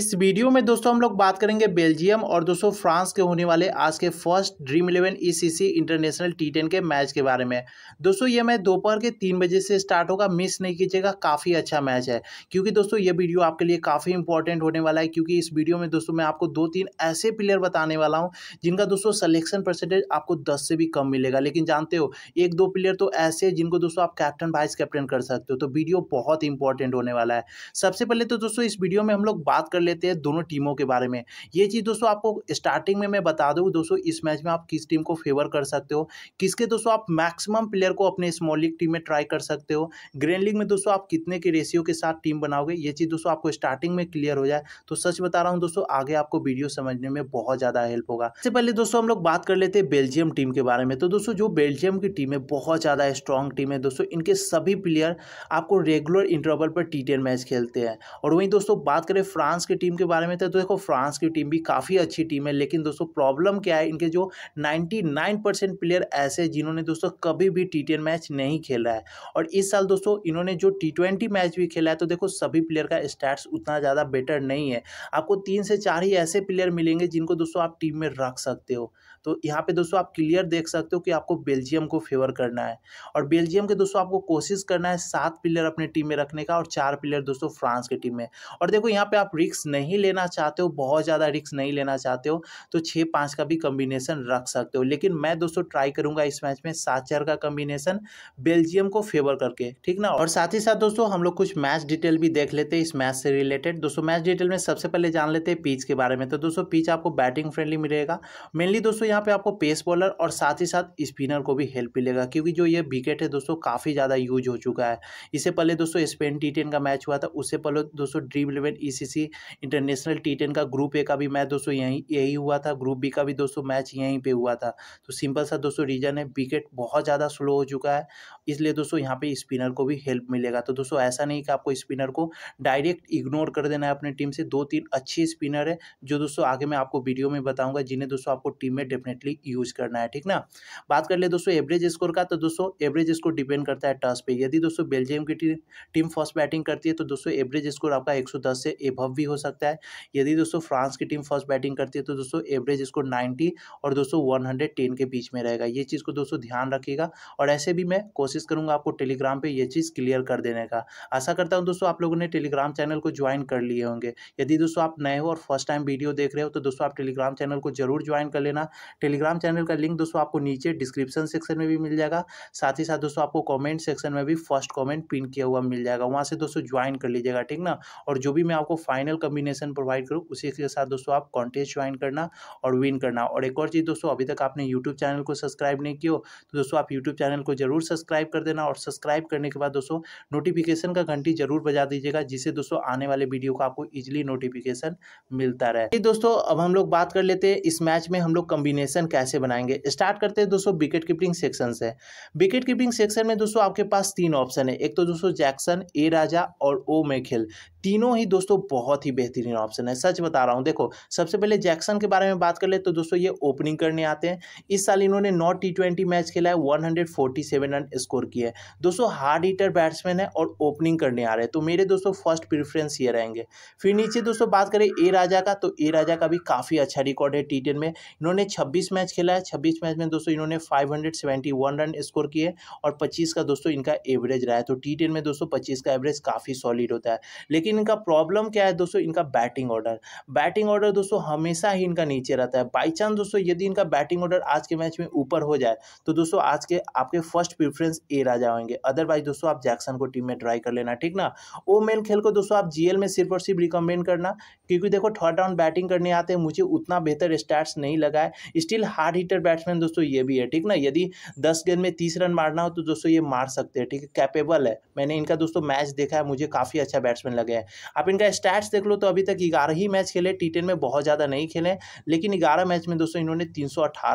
इस वीडियो में दोस्तों हम लोग बात करेंगे बेल्जियम और दोस्तों फ्रांस के होने वाले आज के first Dream eleven ECC e international T ten के मैच के बारे में दोस्तों ये मैं दोपहर के तीन बजे से स्टार्ट होगा मिस नहीं कीजिएगा काफ़ी अच्छा मैच है क्योंकि दोस्तों ये वीडियो आपके लिए काफ़ी इंपॉर्टेंट होने वाला है क्योंकि इस वीडियो में दोस्तों मैं आपको दो तीन ऐसे प्लेयर बताने वाला हूँ जिनका दोस्तों सलेक्शन परसेंटेज आपको दस से भी कम मिलेगा लेकिन जानते हो एक दो प्लेयर तो ऐसे जिनको दोस्तों आप कैप्टन वाइस कैप्टन कर सकते हो तो वीडियो बहुत इंपॉर्टेंट होने वाला है सबसे पहले तो दोस्तों इस वीडियो में हम लोग बात कर लेते हैं दोनों टीमों के बारे में ये चीज़ दोस्तों आपको स्टार्टिंग में मैं बता दूँ दोस्तों इस मैच में आप किस टीम को फेवर कर सकते हो किसके दोस्तों आप मैक्सिमम प्लेयर को अपने स्मॉल लीग टीम में ट्राई कर सकते हो ग्रैंड लीग में दोस्तों आप कितने के रेशियो के साथ टीम बनाओगे ये चीज़ दोस्तों आपको स्टार्टिंग में क्लियर हो जाए तो सच बता रहा हूँ दोस्तों आगे आपको वीडियो समझने में बहुत ज़्यादा हेल्प होगा इससे पहले दोस्तों हम लोग बात कर लेते हैं बेल्जियम टीम के बारे में तो दोस्तों जो बेल्जियम की टीम है बहुत ज़्यादा स्ट्रॉन्ग टीम है दोस्तों इनके सभी प्लेयर आपको रेगुलर इंटरवल पर टी मैच खेलते हैं और वहीं दोस्तों बात करें फ्रांस के की टीम के बारे में तो देखो फ्रांस की टीम भी काफ़ी अच्छी टीम है लेकिन दोस्तों प्रॉब्लम क्या है इनके जो 99 परसेंट प्लेयर ऐसे हैं जिन्होंने दोस्तों कभी भी टी मैच नहीं खेला है और इस साल दोस्तों इन्होंने जो टी मैच भी खेला है तो देखो सभी प्लेयर का स्टैट्स उतना ज़्यादा बेटर नहीं है आपको तीन से चार ही ऐसे प्लेयर मिलेंगे जिनको दोस्तों आप टीम में रख सकते हो तो यहाँ पे दोस्तों आप क्लियर देख सकते हो कि आपको बेल्जियम को फेवर करना है और बेल्जियम के दोस्तों आपको कोशिश करना है सात प्लेयर अपनी टीम में रखने का और चार प्लेयर दोस्तों फ्रांस की टीम में और देखो यहाँ पे आप रिक्स नहीं लेना चाहते हो बहुत ज़्यादा रिक्स नहीं लेना चाहते हो तो छः पाँच का भी कम्बिनेशन रख सकते हो लेकिन मैं दोस्तों ट्राई करूँगा इस मैच में सात चार का कम्बिनेशन बेल्जियम को फेवर करके ठीक ना और साथ ही साथ दोस्तों हम लोग कुछ मैच डिटेल भी देख लेते हैं इस मैच से रिलेटेड दोस्तों मैच डिटेल में सबसे पहले जान लेते हैं पीच के बारे में तो दोस्तों पीच आपको बैटिंग फ्रेंडली मिलेगा मेनली दोस्तों यहाँ पे आपको पेस बॉलर और साथ ही साथ स्पिनर को भी हेल्प मिलेगा क्योंकि जो ये विकेट है दोस्तों काफ़ी ज़्यादा यूज हो चुका है इससे पहले दोस्तों स्पेन टी का मैच हुआ था उससे पहले दोस्तों Dream eleven E international T का ग्रुप ए का भी मैच दोस्तों यहीं यही हुआ था ग्रुप बी का भी दोस्तों मैच यहीं पर हुआ था तो सिंपल सा दोस्तों रीजन है विकेट बहुत ज़्यादा स्लो हो चुका है इसलिए दोस्तों यहाँ पर स्पिनर को भी हेल्प मिलेगा तो दोस्तों ऐसा नहीं कि आपको स्पिनर को डायरेक्ट इग्नोर कर देना है अपनी टीम से दो तीन अच्छी स्पिनर है जो दोस्तों आगे मैं आपको वीडियो में बताऊंगा जिन्हें दोस्तों आपको टीम में डेफिनेटली यूज करना है ठीक ना बात कर ले दोस्तों एवरेज स्कोर का तो दोस्तों एवरेज स्कोर डिपेंड करता है टॉस पे यदि दोस्तों बेल्जियम की टीम टीम फर्स्ट बैटिंग करती है तो दोस्तों एवरेज स्कोर आपका एक से एभव भी हो सकता है यदि दोस्तों फ्रांस की टीम फर्स्ट बैटिंग करती है तो दोस्तों एवरेज स्कोर नाइन्टी और दोस्तों वन के बीच में रहेगा ये चीज़ को दोस्तों ध्यान रखिएगा और ऐसे भी मैं कोशिश करूँगा आपको टेलीग्राम पर यह चीज़ क्लियर कर देने का आशा करता हूँ दोस्तों आप लोगों ने टेलीग्राम चैनल को ज्वाइन कर लिए होंगे यदि दोस्तों आप नए हो और फर्स्ट टाइम वीडियो देख रहे हो तो दोस्तों आप टेलीग्राम चैनल को जरूर ज्वाइन कर लेना टेलीग्राम चैनल का लिंक दोस्तों आपको नीचे डिस्क्रिप्शन सेक्शन में भी मिल जाएगा साथ ही साथ दोस्तों आपको कॉमेंट सेक्शन में भी फर्स्ट कॉमेंट पिन किया हुआ मिल जाएगा वहाँ से दोस्तों ज्वाइन कर लीजिएगा ठीक ना और जो भी मैं आपको फाइनल कम्बिनेशन प्रोवाइड करूँ उसी के साथ दोस्तों आप कॉन्टेस्ट ज्वाइन करना और विन करना और एक और चीज़ दोस्तों अभी तक आपने यूट्यूब चैनल को सब्सक्राइब नहीं किया तो दोस्तों आप यूट्यूब चैनल को जरूर सब्सक्राइब कर देना और सब्सक्राइब करने के बाद दोस्तों नोटिफिकेशन का घंटी जरूर बजा दीजिएगा जिससे दोस्तों आने वाले वीडियो का आपको इजिली नोटिफिकेशन मिलता रहे दोस्तों अब हम लोग बात कर लेते हैं इस मैच में हम लोग कम्बिनेशन कॉम्बिनेशन कैसे बनाएंगे स्टार्ट करते हैं दोस्तों विकेट कीपिंग सेक्शन से विकेट कीपिंग सेक्शन में दोस्तों आपके पास तीन ऑप्शन है एक तो दोस्तों जैक्सन ए राजा और ओ मेखिल तीनों ही दोस्तों बहुत ही बेहतरीन ऑप्शन है सच बता रहा हूँ देखो सबसे पहले जैक्सन के बारे में बात कर ले तो दोस्तों ये ओपनिंग करने आते हैं इस साल इन्होंने नौ टी ट्वेंटी मैच खेला है one hundred forty seven run score किया है दोस्तों हार्ड हीटर बैट्समैन है और ओपनिंग करने आ रहे हैं तो मेरे दोस्तों फर्स्ट प्रिफ्रेंस ये रहेंगे फिर नीचे दोस्तों बात करें ए राजा का तो ए राजा का भी काफ़ी अच्छा रिकॉर्ड है टी में इन्होंने 26 मैच खेला है 26 मैच में दोस्तों इन्होंने 571 रन स्कोर किए और 25 का दोस्तों इनका एवरेज रहा है तो टी में दोस्तों 25 का एवरेज काफ़ी सॉलिड होता है लेकिन इनका प्रॉब्लम क्या है दोस्तों इनका बैटिंग ऑर्डर बैटिंग ऑर्डर दोस्तों हमेशा ही इनका नीचे रहता है बाई चांस दोस्तों यदि इनका बैटिंग ऑर्डर आज के मैच में ऊपर हो जाए तो दोस्तों आज के आपके फर्स्ट प्रिफरेंस ए राजा होंगे अदरवाइज दोस्तों आप जैक्सन को टीम में ट्राई कर लेना ठीक ना वो मेन खेल को दोस्तों आप जीएल में सिर्फ और सिर्फ रिकमेंड करना क्योंकि देखो थर्ड राउंड बैटिंग करने आते हैं मुझे उतना बेहतर स्टार्ट नहीं लगा है स्टिल हार्ड हिटर बैट्समैन दोस्तों ये भी है ठीक ना यदि दस गेंद में तीस रन मारना हो तो दोस्तों ये मार सकते हैं ठीक है कैपेबल है मैंने इनका दोस्तों मैच देखा है मुझे काफ़ी अच्छा बैट्समैन लगे हैं आप इनका स्टैट्स देख लो तो अभी तक ग्यारह ही मैच खेले टी टेन में बहुत ज़्यादा नहीं खेले लेकिन ग्यारह मैच में दोस्तों इन्होंने तीन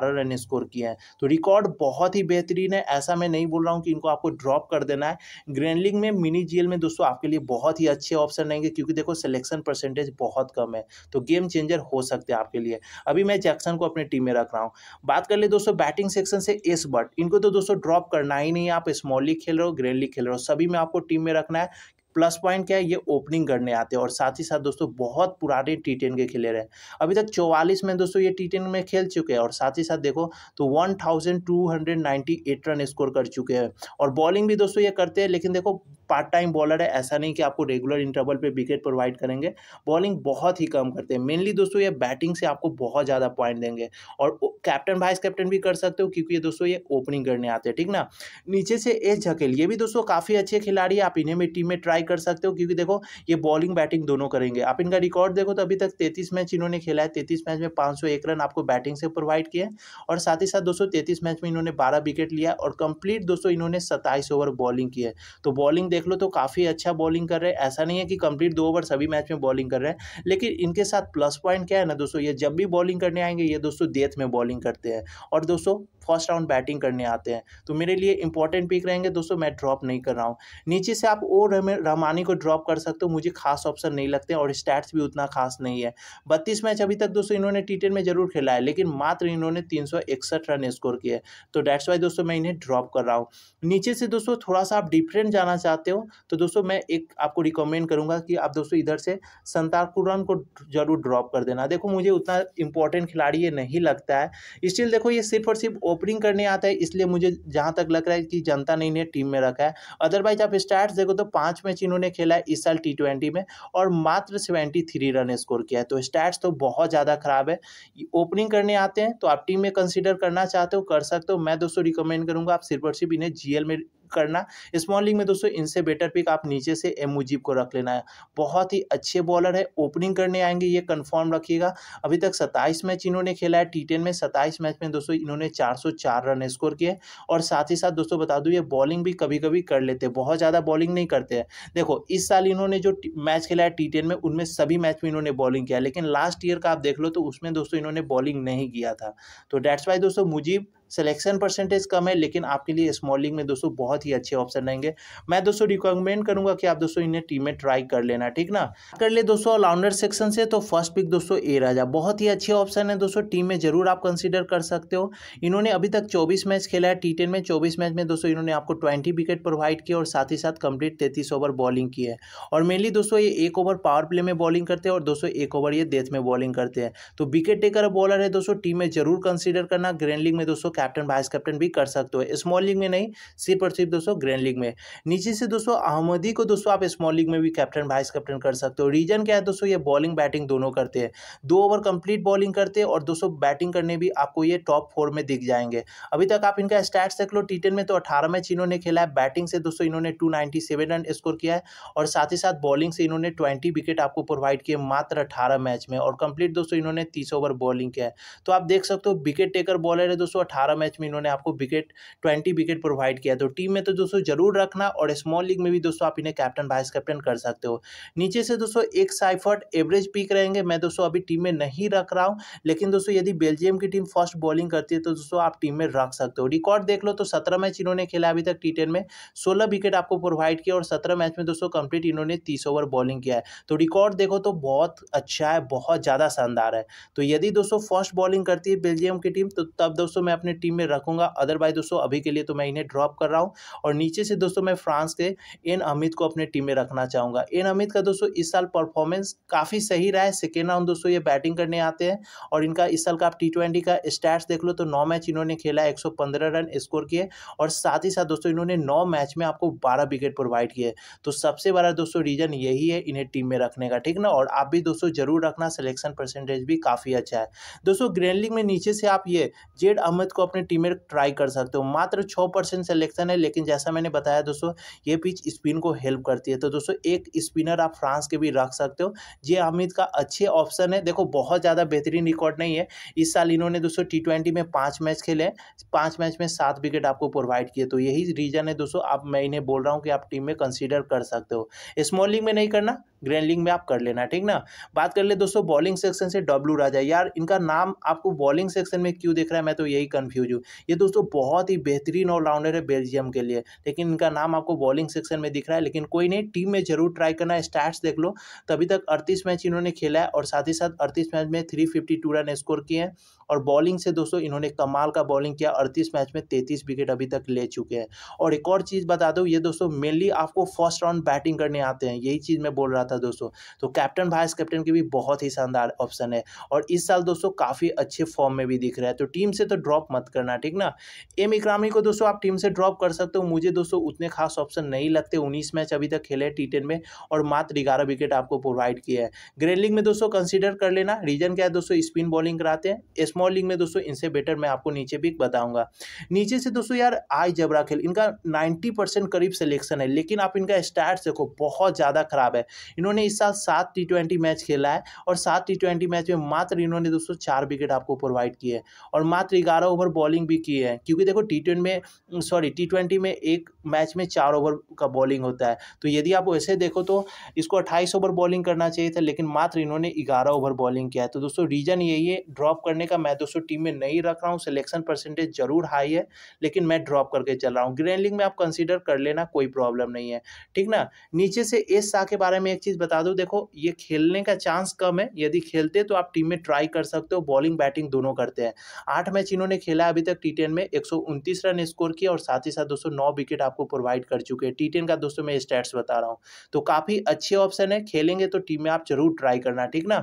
रन स्कोर किए हैं तो रिकॉर्ड बहुत ही बेहतरीन है ऐसा मैं नहीं बोल रहा हूँ कि इनको आपको ड्रॉप कर देना है ग्रैंडलिंग में मिनी जीएल में दोस्तों आपके लिए बहुत ही अच्छे ऑप्शन रहेंगे क्योंकि देखो सिलेक्शन परसेंटेज बहुत कम है तो गेम चेंजर हो सकते हैं आपके लिए अभी मैं जैक्सन को अपने टीम में में रख रहा हूँ बात कर ले दोस्तों बैटिंग सेक्शन से एस बट इनको तो दोस्तों ड्रॉप करना ही नहीं आप स्मॉल लीग खेल रहे हो ग्रैंड लीग खेल रहे हो सभी में आपको टीम में रखना है प्लस पॉइंट क्या है ये ओपनिंग करने आते हैं और साथ ही साथ दोस्तों बहुत पुराने टी टेन के खेले रहे हैं अभी तक चौवालीस में दोस्तों ये टी टेन में खेल चुके हैं और साथ ही साथ देखो तो one thousand two hundred ninety eight run score कर चुके हैं और बॉलिंग भी दोस्तों ये करते हैं लेकिन देखो पार्ट टाइम बॉलर है ऐसा नहीं कि आपको रेगुलर इंटरवल पे विकेट प्रोवाइड करेंगे बॉलिंग बहुत ही कम करते हैं मेनली दोस्तों ये बैटिंग से आपको बहुत ज़्यादा पॉइंट देंगे और कैप्टन वाइस कैप्टन भी कर सकते हो क्योंकि ये दोस्तों ये ओपनिंग करने आते हैं ठीक ना नीचे से एच झकेल ये भी दोस्तों काफ़ी अच्छे खिलाड़ी आप इन्हें भी टीम में ट्राई कर सकते हो क्योंकि देखो ये बॉलिंग बैटिंग दोनों करेंगे आप इनका रिकॉर्ड देखो तो अभी तक तैतीस मैच इन्होंने खेला है तैतीस मैच में पाँच रन आपको बैटिंग से प्रोवाइड किए और साथ ही साथ दोस्तों तैतीस मैच में इन्होंने बारह विकेट लिया और कंप्लीट दोस्तों इन्होंने सत्ताईस ओवर बॉलिंग की है तो बॉलिंग देख लो तो काफ़ी अच्छा बॉलिंग कर रहे हैं ऐसा नहीं है कि कंप्लीट दो ओवर सभी मैच में बॉलिंग कर रहे हैं लेकिन इनके साथ प्लस पॉइंट क्या है ना दोस्तों ये जब भी बॉलिंग करने आएंगे ये दोस्तों देथ में बॉलिंग करते हैं और दोस्तों फर्स्ट राउंड बैटिंग करने आते हैं तो मेरे लिए इंपॉर्टेंट पिक रहेंगे दोस्तों मैं ड्रॉप नहीं कर रहा हूँ नीचे से आप ओ रहमानी को ड्रॉप कर सकते हो मुझे खास ऑप्शन नहीं लगते और स्टैट्स भी उतना खास नहीं है बत्तीस मैच अभी तक दोस्तों इन्होंने टी में जरूर खेला है लेकिन मात्र इन्होंने तीन रन स्कोर किए तो डेट्स वाई दोस्तों मैं इन्हें ड्रॉप कर रहा हूँ नीचे से दोस्तों थोड़ा सा आप डिफरेंट जाना चाहते चाहते हो तो दोस्तों मैं एक आपको रिकमेंड करूंगा कि आप दोस्तों इधर से संताकुरम को जरूर ड्रॉप कर देना देखो मुझे उतना इंपॉर्टेंट खिलाड़ी ये नहीं लगता है स्टिल देखो ये सिर्फ और सिर्फ ओपनिंग करने आता है इसलिए मुझे जहाँ तक लग रहा है कि जनता ने इन्हें टीम में रखा है अदरवाइज आप स्टार्ट देखो तो पाँच मैच इन्होंने खेला है इस साल टी में और मात्र सेवेंटी थ्री रन स्कोर किया है तो स्टैट्स तो बहुत ज़्यादा ख़राब है ओपनिंग करने आते हैं तो आप टीम में कंसिडर करना चाहते हो कर सकते हो मैं दोस्तों रिकमेंड करूँगा आप सिर्फ और सिर्फ इन्हें जीएल में करना स्मॉल लीग में दोस्तों इनसे बेटर पिक आप नीचे से एम मुजीब को रख लेना है बहुत ही अच्छे बॉलर है ओपनिंग करने आएंगे ये कन्फर्म रखिएगा अभी तक सत्ताईस मैच इन्होंने खेला है टी में सत्ताईस मैच में दोस्तों इन्होंने चार रन स्कोर किए और साथ ही साथ दोस्तों बता दूँ ये बॉलिंग भी कभी कभी कर लेते हैं बहुत ज़्यादा बॉलिंग नहीं करते हैं देखो इस साल इन्होंने जो मैच खेला है टी में उनमें सभी मैच में इन्होंने बॉलिंग किया लेकिन लास्ट ईयर का आप देख लो तो उसमें दोस्तों इन्होंने बॉलिंग नहीं किया था तो डैट्स वाई दोस्तों मुजीब सिलेक्शन परसेंटेज कम है लेकिन आपके लिए स्मॉलिंग में दोस्तों बहुत ही अच्छे ऑप्शन रहेंगे मैं दोस्तों रिकमेंड करूंगा कि आप दोस्तों इन्हें टीम में ट्राई कर लेना ठीक ना कर ले दोस्तों ऑलराउंडर सेक्शन से तो फर्स्ट पिक दोस्तों ए राजा बहुत ही अच्छे ऑप्शन है दोस्तों टीम में जरूर आप कंसिडर कर सकते हो इन्होंने अभी तक चौबीस मैच खेला है टी में चौबीस मैच में दोस्तों इन्होंने आपको ट्वेंटी विकेट प्रोवाइड किया और साथ ही साथ कंप्लीट तैतीस ओवर बॉलिंग की है और मेनली दोस्तों ये एक ओवर पावर प्ले में बॉलिंग करते हैं और दोस्तों एक ओवर ये डेथ में बॉलिंग करते हैं तो विकेट टेकर बॉलर है दोस्तों टीम में जरूर कंसिडर करना ग्रैंड में दोस्तों कैप्टन वाइस कैप्टन भी कर सकते हो स्मॉल लीग में नहीं सिर्फ और सिर्फ दोस्तों ग्रैंड लीग में नीचे से दोस्तों अहमदी को दोस्तों आप स्मॉल लीग में भी कैप्टन वाइस कैप्टन कर सकते हो रीजन क्या है दोस्तों ये बॉलिंग बैटिंग दोनों करते हैं दो ओवर कंप्लीट बॉलिंग करते हैं और दोस्तों बैटिंग करने भी आपको ये टॉप फोर में दिख जाएंगे अभी तक आप इनका स्टैट्स देख लो टी में तो अठारह मैच इन्होंने खेला है बैटिंग से दोस्तों इन्होंने टू रन स्कोर किया है और साथ ही साथ बॉलिंग से इन्होंने ट्वेंटी विकेट आपको प्रोवाइड किए मात्र अठारह मैच में और कंप्लीट दोस्तों इन्होंने तीस ओवर बॉलिंग किया है तो आप देख सकते हो विकेट टेकर बॉलर है दोस्तों अठारह बारह मैच में इन्होंने आपको विकेट ट्वेंटी विकेट प्रोवाइड किया तो टीम में तो दोस्तों जरूर रखना और स्मॉल लीग में भी दोस्तों आप इन्हें कैप्टन वाइस कैप्टन कर सकते हो नीचे से दोस्तों एक साइफर्ट एवरेज पिक रहेंगे मैं दोस्तों अभी टीम में नहीं रख रहा हूँ लेकिन दोस्तों यदि बेल्जियम की टीम फर्स्ट बॉलिंग करती है तो दोस्तों आप टीम में रख सकते हो रिकॉर्ड देख लो तो सत्रह मैच इन्होंने खेला अभी तक टी में सोलह विकेट आपको प्रोवाइड किया और सत्रह मैच में दोस्तों कंप्लीट इन्होंने तीस ओवर बॉलिंग किया है तो रिकॉर्ड देखो तो बहुत अच्छा है बहुत ज़्यादा शानदार है तो यदि दोस्तों फर्स्ट बॉलिंग करती है बेल्जियम की टीम तो तब दोस्तों मैं अपने टीम में रखूंगा अदरवाइज दोस्तों अभी के लिए तो मैं इन्हें ड्रॉप कर रहा हूँ और नीचे से दोस्तों मैं फ्रांस के एन अमित को अपने टीम में रखना चाहूँगा एन अमित का दोस्तों इस साल परफॉर्मेंस काफ़ी सही रहा है सेकेंड राउंड दोस्तों ये बैटिंग करने आते हैं और इनका इस साल का आप टी का स्टैट्स देख लो तो नौ मैच इन्होंने खेला एक रन स्कोर किए और साथ ही साथ दोस्तों इन्होंने नौ मैच में आपको बारह विकेट प्रोवाइड किए तो सबसे बड़ा दोस्तों रीजन यही है इन्हें टीम में रखने का ठीक ना और आप भी दोस्तों जरूर रखना सिलेक्शन परसेंटेज भी काफ़ी अच्छा है दोस्तों ग्रैंड लीग में नीचे से आप ये जेड अहमद को अपनी टीम में ट्राई कर सकते हो मात्र छः परसेंट सेलेक्शन है लेकिन जैसा मैंने बताया दोस्तों ये पिच स्पिन को हेल्प करती है तो दोस्तों एक स्पिनर आप फ्रांस के भी रख सकते हो ये हमिद का अच्छे ऑप्शन है देखो बहुत ज़्यादा बेहतरीन रिकॉर्ड नहीं है इस साल इन्होंने दोस्तों टी ट्वेंटी में पाँच मैच खेले पाँच मैच में सात विकेट आपको प्रोवाइड किए तो यही रीज़न है दोस्तों आप मैं इन्हें बोल रहा हूँ कि आप टीम में कंसिडर कर सकते हो स्मॉल में नहीं करना ग्रैंड लीग में आप कर लेना ठीक ना बात कर ले दोस्तों बॉलिंग सेक्शन से डब्लू राजा यार इनका नाम आपको बॉलिंग सेक्शन में क्यों दिख रहा है मैं तो यही कन्फ्यूज हूँ ये दोस्तों बहुत ही बेहतरीन ऑलराउंडर है बेल्जियम के लिए लेकिन इनका नाम आपको बॉलिंग सेक्शन में दिख रहा है लेकिन कोई नहीं टीम में जरूर ट्राई करना स्टार्ट देख लो तभी तक अड़तीस मैच इन्होंने खेला है और साथ ही साथ अड़तीस मैच में three fifty two run score किए हैं और बॉलिंग से दोस्तों इन्होंने कमाल का बॉलिंग किया अड़तीस मैच में तैतीस विकेट अभी तक ले चुके हैं और एक और चीज़ बता दो ये दोस्तों मेनली आपको फर्स्ट राउंड बैटिंग करने आते हैं यही चीज़ मैं बोल रहा था था दोस्तों तो कैप्टन वाइस कैप्टन की भी बहुत ही शानदार ऑप्शन है और इस साल दोस्तों काफ़ी अच्छे फॉर्म में भी दिख रहा है तो टीम से तो ड्रॉप मत करना ठीक ना एम इक्रामी को दोस्तों आप टीम से ड्रॉप कर सकते हो मुझे दोस्तों उतने खास ऑप्शन नहीं लगते उन्नीस मैच अभी तक खेले टी में और मात्र ग्यारह विकेट आपको प्रोवाइड किया है ग्रेड लीग में दोस्तों कंसिडर कर लेना रीजन क्या है दोस्तों स्पिन बॉलिंग कराते हैं स्मॉल लीग में दोस्तों इनसे बेटर मैं आपको नीचे भी बताऊंगा नीचे से दोस्तों यार आई जबरा खेल इनका 90 परसेंट करीब सिलेक्शन है लेकिन आप इनका स्टैट्स देखो बहुत ज़्यादा खराब है इन्होंने इस साल सात टी ट्वेंटी मैच खेला है और सात टी ट्वेंटी मैच में मात्र इन्होंने दोस्तों चार विकेट आपको प्रोवाइड किए हैं और मात्र ग्यारह ओवर बॉलिंग भी की है क्योंकि देखो टी ट्वेंटी में सॉरी टी ट्वेंटी में एक मैच में चार ओवर का बॉलिंग होता है तो यदि आप वैसे देखो तो इसको अट्ठाईस ओवर बॉलिंग करना चाहिए था लेकिन मात्र इन्होंने ग्यारह ओवर बॉलिंग किया है तो दोस्तों रीजन यही है ड्रॉप करने का मैं दोस्तों टीम में नहीं रख रहा हूँ सिलेक्शन परसेंटेज जरूर हाई है लेकिन मैं ड्रॉप करके चल रहा हूँ ग्रैंडलिंग में आप कंसिडर कर लेना कोई प्रॉब्लम नहीं है ठीक ना नीचे से एस शाह के बारे में एक चीज़ चीज़ बता दूँ देखो ये खेलने का चांस कम है यदि खेलते तो आप टीम में ट्राई कर सकते हो बॉलिंग बैटिंग दोनों करते हैं आठ मैच इन्होंने खेला अभी तक टी में एक रन स्कोर किया और साथ ही साथ दोस्तों नौ विकेट आपको प्रोवाइड कर चुके हैं टी का दोस्तों मैं स्टेट्स बता रहा हूँ तो काफ़ी अच्छे ऑप्शन है खेलेंगे तो टीम में आप जरूर ट्राई करना ठीक ना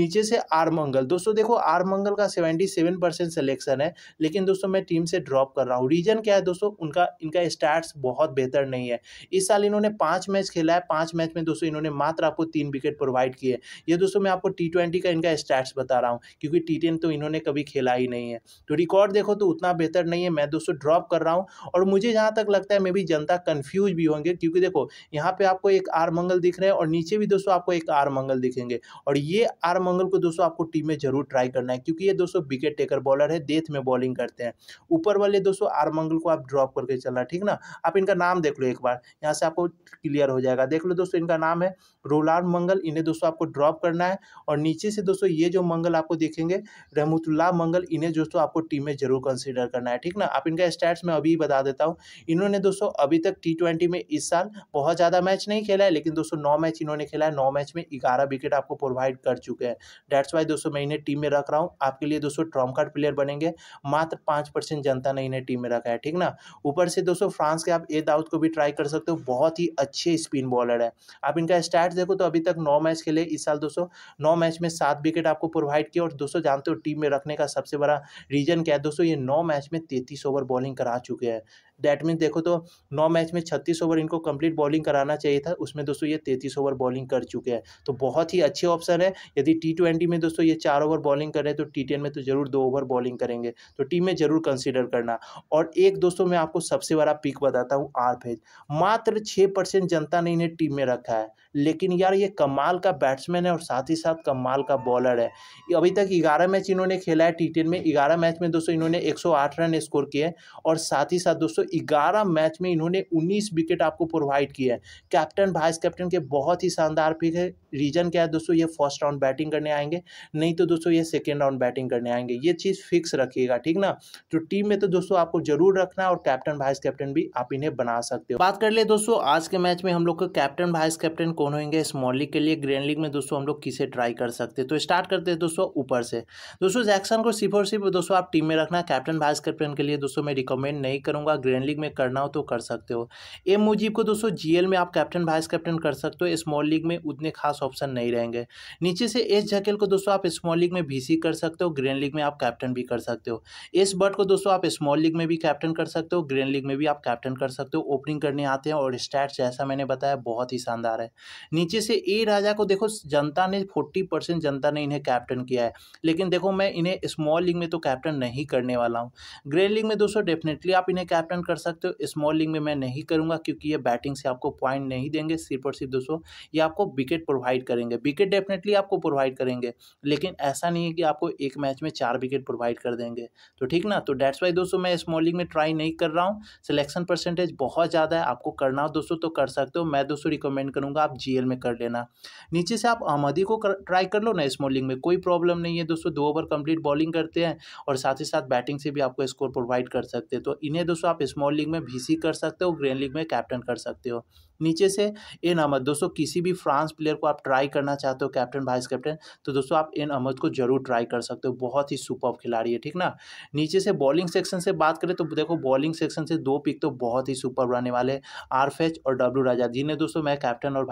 नीचे से आर मंगल दोस्तों देखो आर मंगल का सेवेंटी सेवन सिलेक्शन है लेकिन दोस्तों मैं टीम से ड्रॉप कर रहा हूँ रीजन क्या है दोस्तों उनका इनका स्टैट्स बहुत बेहतर नहीं है इस साल इन्होंने पांच मैच खेला है पांच मैच में दोस्तों इन्होंने मात्र आपको तीन विकेट प्रोवाइड किए ये दोस्तों मैं आपको टी ट्वेंटी का इनका स्टैट्स बता रहा हूँ क्योंकि टी टेन तो इन्होंने कभी खेला ही नहीं है तो रिकॉर्ड देखो तो उतना बेहतर नहीं है मैं दोस्तों ड्रॉप कर रहा हूँ और मुझे जहाँ तक लगता है मे भी जनता कन्फ्यूज भी होंगे क्योंकि देखो यहाँ पे आपको एक आर मंगल दिख रहे हैं और नीचे भी दोस्तों आपको एक आर मंगल दिखेंगे और ये आर मंगल को दोस्तों आपको टीम में जरूर ट्राई करना है क्योंकि ये दोस्तों विकेट टेकर बॉलर है देथ में बॉलिंग करते हैं ऊपर वाले दोस्तों आर मंगल को आप ड्रॉप करके चलना ठीक ना आप इनका नाम देख लो एक बार यहाँ से आपको क्लियर हो जाएगा देख लो दोस्तों इनका नाम है रोलार मंगल इन्हें दोस्तों आपको ड्रॉप करना है और नीचे से दोस्तों ये जो मंगल आपको देखेंगे रहमतुल्ला मंगल इन्हें दोस्तों आपको टीम में जरूर कंसिडर करना है ठीक ना आप इनका स्टैट्स मैं अभी बता देता हूँ इन्होंने दोस्तों अभी तक टी में इस साल बहुत ज़्यादा मैच नहीं खेला है लेकिन दोस्तों नौ मैच इन्होंने खेला है नौ मैच में ग्यारह विकेट आपको प्रोवाइड कर चुके हैं डेट्स वाई दोस्तों मैं इन्हें टीम में रख रहा हूँ आपके लिए दोस्तों ट्रॉम कार्ड प्लेयर बनेंगे मात्र पाँच परसेंट जनता ने इन्हें टीम में रखा है ठीक ना ऊपर से दोस्तों फ्रांस के आप ए दाऊद को भी ट्राई कर सकते हो बहुत ही अच्छे स्पिन बॉलर है आप इनका स्टैट्स देखो तो अभी तक नौ मैच खेले इस साल दोस्तों नौ मैच में सात विकेट आपको प्रोवाइड किया और दोस्तों जानते हो टीम में रखने का सबसे बड़ा रीजन क्या है दोस्तों ये नौ मैच में तैतीस ओवर बॉलिंग करा चुके हैं डैट मीन्स देखो तो नौ मैच में छत्तीस ओवर इनको कंप्लीट बॉलिंग कराना चाहिए था उसमें दोस्तों ये तैतीस ओवर बॉलिंग कर चुके हैं तो बहुत ही अच्छे ऑप्शन है यदि टी ट्वेंटी में दोस्तों ये चार ओवर बॉलिंग कर रहे हैं तो टी टेन में तो जरूर दो ओवर बॉलिंग करेंगे तो टीम में जरूर कंसिडर करना और एक दोस्तों मैं आपको सबसे बड़ा पिक बताता हूँ आर फेज मात्र छः परसेंट जनता ने इन्हें टीम में रखा है लेकिन यार ये कमाल का बैट्समैन है और साथ ही साथ कमाल का बॉलर है अभी तक ग्यारह मैच इन्होंने खेला है टी में ग्यारह मैच में दोस्तों इन्होंने 108 रन स्कोर किए और साथ ही साथ दोस्तों ग्यारह मैच में इन्होंने उन्नीस विकेट आपको प्रोवाइड किए हैं कैप्टन वाइस कैप्टन के बहुत ही शानदार पिक है रीजन क्या है दोस्तों ये फर्स्ट राउंड बैटिंग करने आएंगे नहीं तो दोस्तों ये सेकेंड राउंड बैटिंग करने आएंगे ये चीज़ फिक्स रखिएगा ठीक ना तो टीम में तो दोस्तों आपको जरूर रखना और कैप्टन वाइस कैप्टन भी आप इन्हें बना सकते हो बात कर ले दोस्तों आज के मैच में हम लोग को कैप्टन वाइस कैप्टन को कौन होंगे स्मॉल लीग के लिए ग्रैंड लीग में दोस्तों हम लोग किसे ट्राई कर सकते हैं तो स्टार्ट करते हैं दोस्तों ऊपर से दोस्तों जैक्सन को सिर्फ और सिर्फ दोस्तों आप टीम में रखना कैप्टन वाइस कैप्टन के लिए दोस्तों मैं रिकमेंड नहीं करूँगा ग्रैंड लीग में करना हो तो कर सकते हो एम मुजीब को दोस्तों जी में आप कैप्टन वाइस कैप्टन कर सकते हो स्मॉल लीग में उतने खास ऑप्शन नहीं रहेंगे नीचे से एस झकेल को दोस्तों आप स्मॉल लीग में भी कर सकते हो ग्रैंड लीग में आप कैप्टन भी कर सकते हो एस बट को दोस्तों आप स्मॉल लीग में भी कैप्टन कर सकते हो ग्रैंड लीग में भी आप कैप्टन कर सकते हो ओपनिंग करने आते हैं और स्टैट्स जैसा मैंने बताया बहुत ही शानदार है नीचे से ए राजा को देखो जनता ने फोर्टी परसेंट जनता ने इन्हें कैप्टन किया है लेकिन देखो मैं इन्हें स्मॉल लीग में तो कैप्टन नहीं करने वाला हूँ ग्रेन लीग में दोस्तों डेफिनेटली आप इन्हें कैप्टन कर सकते हो स्मॉल लीग में मैं नहीं करूँगा क्योंकि ये बैटिंग से आपको पॉइंट नहीं देंगे सिर्फ और सिर्फ दोस्तों ये आपको विकेट प्रोवाइड करेंगे विकेट डेफिनेटली आपको प्रोवाइड करेंगे लेकिन ऐसा नहीं है कि आपको एक मैच में चार विकेट प्रोवाइड कर देंगे तो ठीक ना तो डेट्स वाई दोस्तों मैं स्मॉल लीग में ट्राई नहीं कर रहा हूँ सिलेक्शन परसेंटेज बहुत ज़्यादा है आपको करना हो दोस्तों तो कर सकते हो मैं दोस्तों रिकमेंड करूँगा आप जी में कर लेना नीचे से आप अहमदी को कर, ट्राई कर लो ना स्मॉल में कोई प्रॉब्लम नहीं है दोस्तों दो ओवर कंप्लीट बॉलिंग करते हैं और साथ ही साथ बैटिंग से भी आपको स्कोर प्रोवाइड कर सकते हैं तो इन्हें दोस्तों आप स्मॉल लीग में भी कर सकते हो ग्रेन लीग में कैप्टन कर सकते हो नीचे से एन अहमद दोस्तों किसी भी फ्रांस प्लेयर को आप ट्राई करना चाहते हो कैप्टन वाइस कैप्टन तो दोस्तों आप एन अहमद को जरूर ट्राई कर सकते हो बहुत ही सुपर खिलाड़ी है ठीक ना नीचे से बॉलिंग सेक्शन से बात करें तो देखो बॉलिंग सेक्शन से दो पिक तो बहुत ही सुपर रहने वाले हैं आरफेच और डब्ल्यू राजा जिन्हें दोस्तों मैं कैप्टन और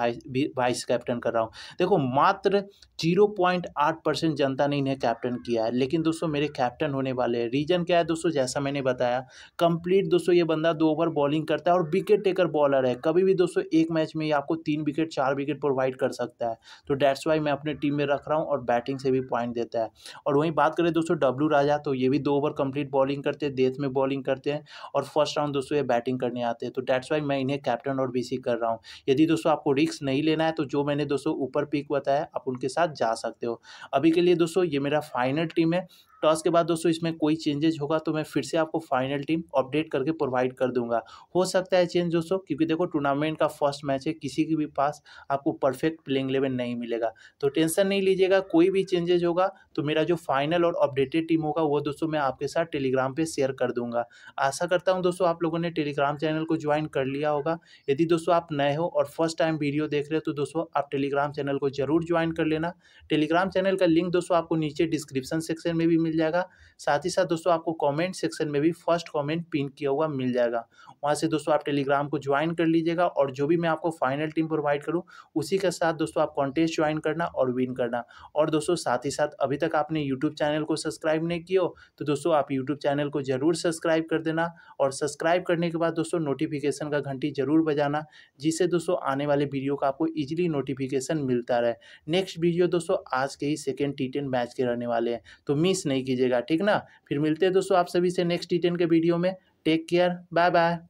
वाइस कैप्टन कर रहा हूँ देखो मात्र जीरो पॉइंट आठ परसेंट जनता ने इन्हें कैप्टन किया है लेकिन दोस्तों मेरे कैप्टन होने वाले हैं रीजन क्या है दोस्तों जैसा मैंने बताया कंप्लीट दोस्तों ये बंदा दो ओवर बॉलिंग करता है और विकेट टेकर बॉलर है कभी भी दोस्तों दोस्तों एक मैच में आपको तीन विकेट चार विकेट प्रोवाइड कर सकता है तो डैट्स वाई मैं अपने टीम में रख रहा हूँ और बैटिंग से भी पॉइंट देता है और वहीं बात करें दोस्तों डब्ल्यू राजा तो ये भी दो ओवर कंप्लीट बॉलिंग करते हैं देश में बॉलिंग करते हैं और फर्स्ट राउंड दोस्तों ये बैटिंग करने आते हैं तो डैट्स वाई मैं इन्हें कैप्टन और बी कर रहा हूँ यदि दोस्तों आपको रिस्क नहीं लेना है तो जो मैंने दोस्तों ऊपर पिक बताया आप उनके साथ जा सकते हो अभी के लिए दोस्तों ये मेरा फाइनल टीम है टॉस के बाद दोस्तों इसमें कोई चेंजेज होगा तो मैं फिर से आपको फाइनल टीम अपडेट करके प्रोवाइड कर दूंगा हो सकता है चेंज दोस्तों क्योंकि देखो टूर्नामेंट का फर्स्ट मैच है किसी के भी पास आपको परफेक्ट प्लेइंग इलेवन नहीं मिलेगा तो टेंशन नहीं लीजिएगा कोई भी चेंजेज होगा तो मेरा जो फाइनल और अपडेटेड टीम होगा वो दोस्तों मैं आपके साथ टेलीग्राम पर शेयर कर दूंगा आशा करता हूँ दोस्तों आप लोगों ने टेलीग्राम चैनल को ज्वाइन कर लिया होगा यदि दोस्तों आप नए हो और फर्स्ट टाइम वीडियो देख रहे हो तो दोस्तों आप टेलीग्राम चैनल को जरूर ज्वाइन कर लेना टेलीग्राम चैनल का लिंक दोस्तों आपको नीचे डिस्क्रिप्शन सेक्शन में भी मिल मिल जाएगा साथ ही साथ दोस्तों आपको कमेंट सेक्शन में भी फर्स्ट कमेंट पिन किया हुआ मिल जाएगा वहाँ से दोस्तों आप टेलीग्राम को ज्वाइन कर लीजिएगा और जो भी मैं आपको फाइनल टीम प्रोवाइड करूँ उसी के साथ दोस्तों आप कॉन्टेस्ट ज्वाइन करना और विन करना और दोस्तों साथ ही साथ अभी तक आपने यूट्यूब चैनल को सब्सक्राइब नहीं किया तो दोस्तों आप यूट्यूब चैनल को ज़रूर सब्सक्राइब कर देना और सब्सक्राइब करने के बाद दोस्तों नोटिफिकेशन का घंटी ज़रूर बजाना जिससे दोस्तों आने वाले वीडियो का आपको ईजिली नोटिफिकेशन मिलता रहे नेक्स्ट वीडियो दोस्तों आज के ही सेकेंड टी मैच के रहने वाले हैं तो मिस नहीं कीजिएगा ठीक ना फिर मिलते हैं दोस्तों आप सभी से नेक्स्ट टी के वीडियो में टेक केयर बाय बाय